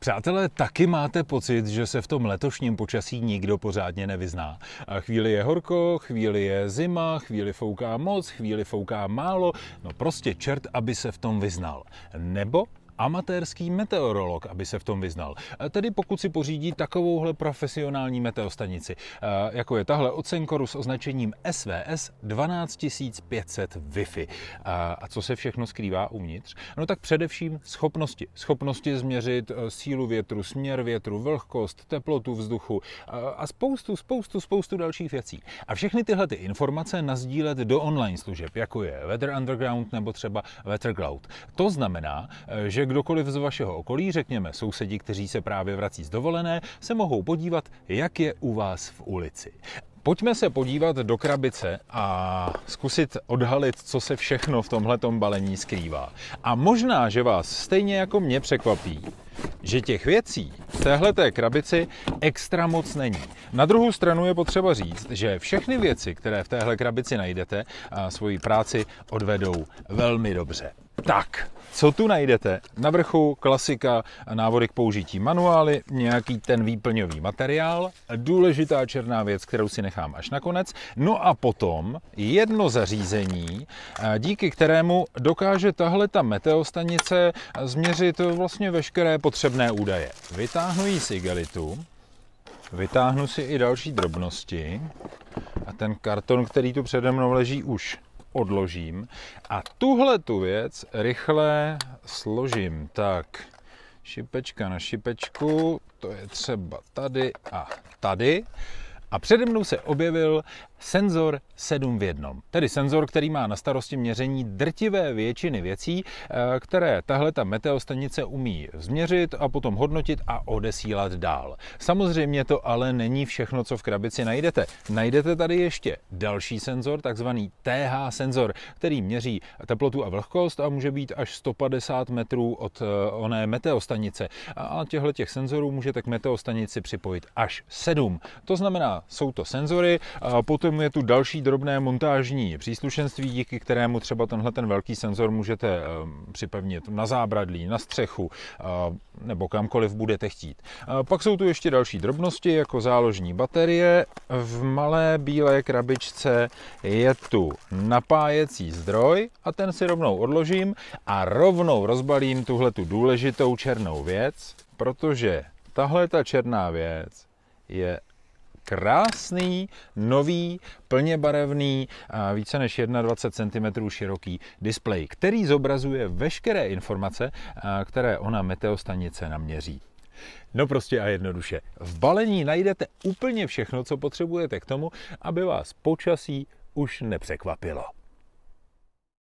Přátelé, taky máte pocit, že se v tom letošním počasí nikdo pořádně nevyzná. A chvíli je horko, chvíli je zima, chvíli fouká moc, chvíli fouká málo. No prostě čert, aby se v tom vyznal. Nebo amatérský meteorolog, aby se v tom vyznal. Tedy pokud si pořídí takovouhle profesionální meteostanici, jako je tahle od Senkoru s označením SVS 12500 Wi-Fi. A co se všechno skrývá uvnitř? No tak především schopnosti. Schopnosti změřit e, sílu větru, směr větru, vlhkost, teplotu vzduchu a spoustu, spoustu, spoustu dalších věcí. A všechny tyhle ty informace nazdílet do online služeb, jako je Weather Underground nebo třeba Weather Cloud. To znamená, e, že kdokoliv z vašeho okolí, řekněme sousedi, kteří se právě vrací z dovolené, se mohou podívat, jak je u vás v ulici. Pojďme se podívat do krabice a zkusit odhalit, co se všechno v tomhle balení skrývá. A možná, že vás stejně jako mě překvapí, že těch věcí v téhle krabici extra moc není. Na druhou stranu je potřeba říct, že všechny věci, které v téhle krabici najdete, svoji práci odvedou velmi dobře. Tak, co tu najdete? Na vrchu klasika návody k použití manuály, nějaký ten výplňový materiál, důležitá černá věc, kterou si nechám až na konec, no a potom jedno zařízení, eh, díky kterému dokáže tahle ta meteostanice změřit vlastně veškeré potřebné údaje. Vytáhnu ji z igelitu, vytáhnu si i další drobnosti a ten karton, který tu přede mnou leží, už odložím a tuhle tu věc rychle složím. Tak, šipečka na šipečku, to je třeba tady a tady. A přede mnou se objevil senzor 7 v 1. Tedy senzor, který má na starosti měření drtivé většiny věcí, eh, které tahle ta meteostanice umí změřit a potom hodnotit a odesílat dál. Samozřejmě to ale není všechno, co v krabici najdete. Najdete tady ještě další senzor, takzvaný TH senzor, který měří teplotu a vlhkost a může být až 150 metrů od eh, oné meteostanice. A těchto těch senzorů můžete k meteostanici připojit až 7. To znamená, jsou to senzory, potom je tu další drobné montážní příslušenství, díky kterému třeba tenhle ten velký senzor můžete eh, připevnit na zábradlí, na střechu eh, nebo kamkoliv budete chtít. Eh, pak jsou tu ještě další drobnosti, jako záložní baterie. V malé bílé krabičce je tu napájecí zdroj a ten si rovnou odložím a rovnou rozbalím tuhle tu důležitou černou věc, protože tahle ta černá věc je krásný, nový, plně barevný, více než 21 cm široký displej, který zobrazuje veškeré informace, které ona meteostanice naměří. No prostě a jednoduše. V balení najdete úplně všechno, co potřebujete k tomu, aby vás počasí už nepřekvapilo.